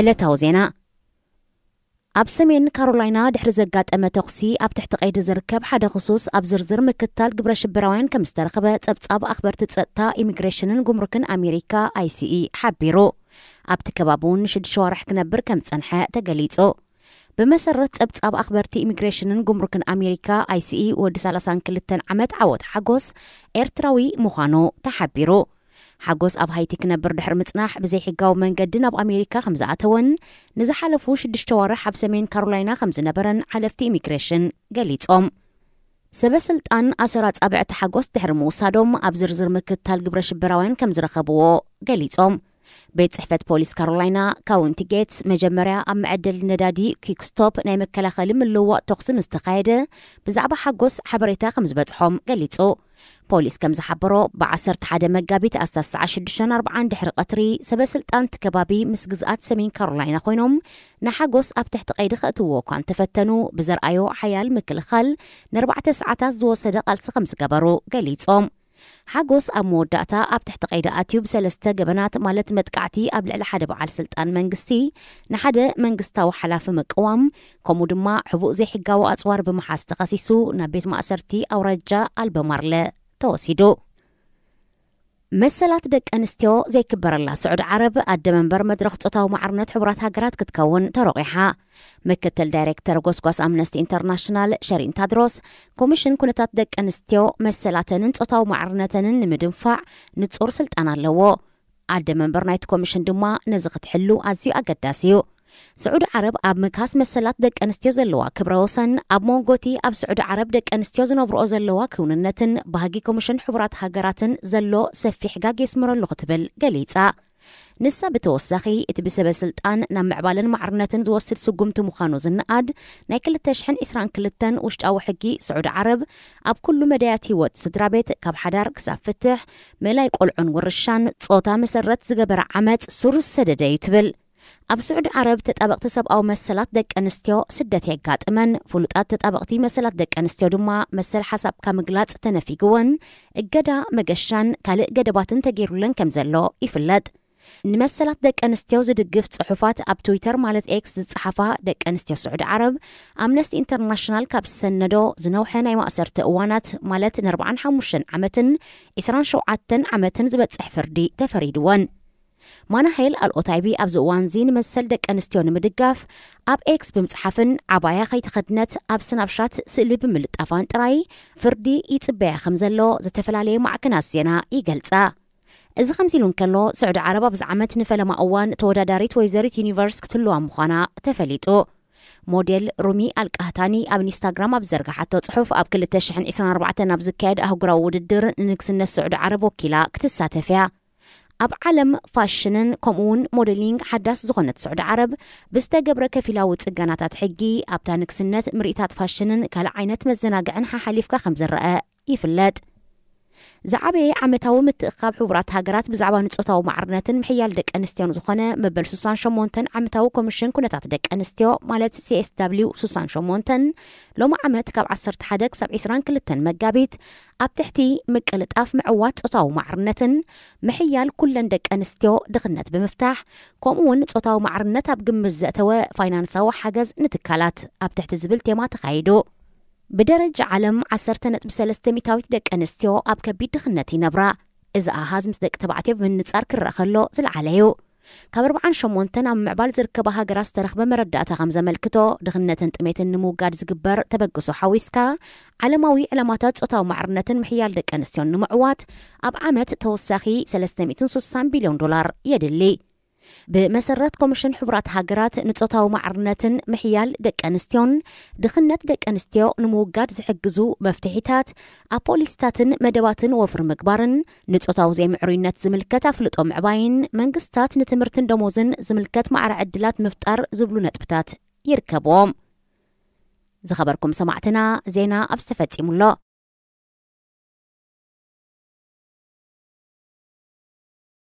ዕለታዊ ዜና ኣብ ሰሜን ካሮላይና ድሕሪ ዘጋጠመ ተኩሲ ኣብ ትሕቲ ቀይዲ ዝርከብ ሓደ ክሱስ ኣብ ዝርዝር ምክትታል ግብረ ሽብራውያን ከም ዝተረኸበ ጸብጻብ ኣኽበርቲ ጸጥታ ኢሚግሬሽንን ጉምሩክን ኣሜሪካ ኣይሲኢ ሓቢሩ ኣብቲ ከባቢ እውን ንሽዱሽ ወርሕ ክነብር ከም ጸንሐ ተገሊጹ ብመሰረት ጸብጻብ ኣኽበርቲ ኢሚግሬሽንን ጉምሩክን ኣሜሪካ ኣይሲኢ ወዲ 32 ዓመት ዓወት ሓጎስ ኤርትራዊ ምዃኑ ተሓቢሩ ሓጎስ ኣብ ሃይቲ ክነብር ድሕሪ ምጽናሕ ብዘይሕጋዊ መንገዲ ናብ ኣሜሪካ ከም ዝኣተወን ንዝሓለፉ ሽዱሽተ ወርሕ ኣብ ሰሜን ካሮላይና ከም ዝነበረን ሓለፍቲ ኢሚግሬሽን ገሊፆም ሰበስልጣን ኣሰራ ጻብዕቲ ሓጎስ ድሕሪ ምውሳዶም ኣብ ዝርዝር ምክትታል ግብረ ሽብራውያን ከም ዝረኸብዎ ገሊፆም ቤት ፅሕፈት ፖሊስ ካሮላይና ካውንቲ ጌትስ መጀመርያ ኣብ መዕደሊ ነዳዲ ኪክስቶፕ ናይ መከላኸሊ ምልውዋጥ ተኽሲ ምስ ተኻየደ ብዛዕባ ሓጎስ ሓበሬታ ከም ዝበፅሖም ገሊጹ ፖሊስ ከም ዝሓበሮ ብ11 መጋቢት ኣስታስዓ 641 ድሕሪ ቀትሪ ሰበስልጣን እቲ ከባቢ ምስ ግዝኣት ሰሜን ካሮላይና ኮይኖም ንሓጎስ ኣብ ትሕቲ ቀይዲ ክእትዎ እኳ እንተፈተኑ ብዘርኣዮ ሓያል ምክልኻል ንኣርባዕተ ሰዓታት ዝወሰደ ቃልሲ ከም ዝገበሩ ገሊፆም ሓጎስ ኣብ መወዳእታ ኣብ ትሕቲ ቀይዲ ኣትዩ ብሰለስተ ገበናት ማለት መጥቃዕቲ ኣብ ልዕሊ ሓደ በዓል ስልጣን መንግስቲ ንሓደ መንግስታዊ ሓላፊ ምቅዋም ከምኡ ድማ ሕቡእ ዘይሕጋዊ ኣፅዋር ብምሓዝ ተኸሲሱ ናብ ቤት ማእሰርቲ ኣውራጃ ኣልበማርለ ተወሲዱ መሰላት ደቂ ኣንስትዮ ዘይክበረላ ስዑድ ዓረብ ኣደ መንበር መድረክ ፆታዊ ማዕርነት ሕቡራት ሃገራት ክትከውን ተረቂሓ ምክትል ዳይሬክተር ጎስጓስ ኣምነስቲ ኢንተርናሽናል ሸሪን ታድሮስ ኮሚሽን ኩነታት ደቂ ኣንስትዮ መሰላተንን ፆታዊ ማዕርነተንን ንምድንፋዕ ንፁር ስልጣን ኣለዎ ኣደ መንበር ናይቲ ኮሚሽን ድማ ነዚ ክትሕሉ ኣዝዩ ኣገዳሲ እዩ ስዑድ ዓረብ ኣብ ምካስ መሰላት ደቂ ኣንስትዮ ዘለዋ ክብረ ወሰን ኣብ መንጎ እቲ ኣብ ስዑድ ዓረብ ደቂ ኣንስትዮ ዝነብርኦ ዘለዋ ክውንነትን ባህጊ ኮሚሽን ሕቡራት ሃገራትን ዘሎ ሰፊሕ ጋግ የስምረ ኣለኹ ትብል ገሊጻ ንሳ ብተወሳኺ እቲ ብሰበ ስልጣን ናብ ምዕባልን ማዕርነትን ዝወስድ ስጉምቲ ምዃኑ ዝነኣድ ናይ 2022 ውሽጣዊ ሕጊ ስዑድ ዓረብ ኣብ ኩሉ መዳያት ህይወት ስድራ ቤት ካብ ሓዳር ክሳብ ፍትሕ ምእላይ ቆልዑን ውርሻን ጾታ መሰረት ዝገበረ ዓመፅ ሱር ዝሰደደ እዩ ትብል أب سعود عرب تتابقت سب أو مسلات دك أنستيو سدت يقات أمن فلوتات تتابقت مسلات دك أنستيو دوما مسل حسب كامقلات تنفي قوان إقادا مقشان كالي إقادا باتن تغير لن كمزلو إفلاد نمسلات دك أنستيو زد قفت صحفات أب تويتر مالت إكس زد صحفة دك أنستيو سعود عرب أمنستي إنترناشنال كاب سندو زنوحينا يما أسر تقوانات مالت نربعان حموشن عمتن إسران شوعاتن عمتن زبت صحفر دي تفريدوان ማናሃይል ኣልኦታይቢ ኣብዚ እዋን እዚ ንመሰል ደቂ ኣንስትዮ ንምድጋፍ ኣብ ኤክስ ብምፅሓፍን ዓባያ ከይተኸድነት ኣብ ስናብሻት ስእሊ ብምልጣፋን ጥራይ ፍርዲ ይፅበያ ከም ዘሎ ዝተፈላለየ ማዕክናት ዜና ይገልጻ እዚ ከምዚ ኢሉ እንከሎ ስዑድ ዓረብ ኣብዚ ዓመት ንፈለማ እዋን ተወዳዳሪት ወይዘሪት ዩኒቨርስ ክትህልዋ ምዃና ተፈሊጡ ሞዴል ሩሚ ኣልቃህታኒ ኣብ ኢንስታግራም ኣብ ዘርግሓቶ ጽሑፍ ኣብ 224 ኣብ ዝካየድ ኣህጉራዊ ውድድር ንንግስነት ስዑድ ዓረብ ወኪላ ክትሳተፍ እያ ኣብ ዓለም ፋሽንን ከምኡውን ሞዴሊንግ ሓዳስ ዝኾነት ስዑድ ዓረብ ብዝተገብረ ከፊላዊ ፅገናታት ሕጊ ኣብታ ንግስነት ምርኢታት ፋሽንን ካልእ ዓይነት መዘናግዕን ሓሓሊፍካ ከም ዝረአ ይፍለጥ ዝዓበየ ዓመታዊ ምትእኻብ ሕቡራት ሃገራት ብዛዕባ ንፆታዊ ማዕርነትን ምሕያል ደቂ ኣንስትዮን ዝኾነ መበል 68 ዓመታዊ ኮሚሽን ኩነታት ደቂ ኣንስትዮ ማለት ሲኤስw 68 ሎሚ ዓመት ካብ 11 ክሳብ 22 መጋቢት ኣብ ትሕቲ ምቅልጣፍ ምዕዋት ፆታዊ ማዕርነትን ምሕያል ኩለን ደቂ ኣንስትዮ ድኽነት ብምፍታሕ ከምኡውን ፆታዊ ማዕርነት ኣብ ግምት ዘእተወ ፋይናንሳዊ ሓገዝ ንትካላት ኣብ ትሕቲ ዝብል ቴማ ተኻይዱ بدرج عالم عصرت نت بسلاست میتواند دک انستیو آب کبید نبرا از آهاز مصدق تبعتی به نتسرک رخلو زل علیو کبر بعن شمونتن ام معبال زرکبها گراس ترخ به مرد دعت غم زمل کتو دخنت انتمیت نمو گارز جبر تبگ سو حویس که علماتات قطع معرنت محیال دک انستیو نمعوات آب عمت توسخی سلاست میتون سو سام دولار يدلي ብመሰረት ኮሚሽን ሕቡራት ሃገራት ንፆታዊ ማዕርነትን ምሕያል ደቂ ኣንስትዮን ድኽነት ደቂ ኣንስትዮ ንምውጋድ ዝሕግዙ መፍትሒታት ኣብ ፖሊስታትን መደባትን ወፍሪ ምግባርን ንፆታዊ ዘይምዕሩይነት ዝምልከት ኣፍልጦ ምዕባይን መንግስታት ንትምህርትን ደሞዝን ዝምልከት ማዕረ ዕድላት ምፍጣር ዝብሉ ነጥብታት ይርከብዎም ዝኸበርኩም ሰማዕትና ዜና ኣብ ዝተፈፂሙሎ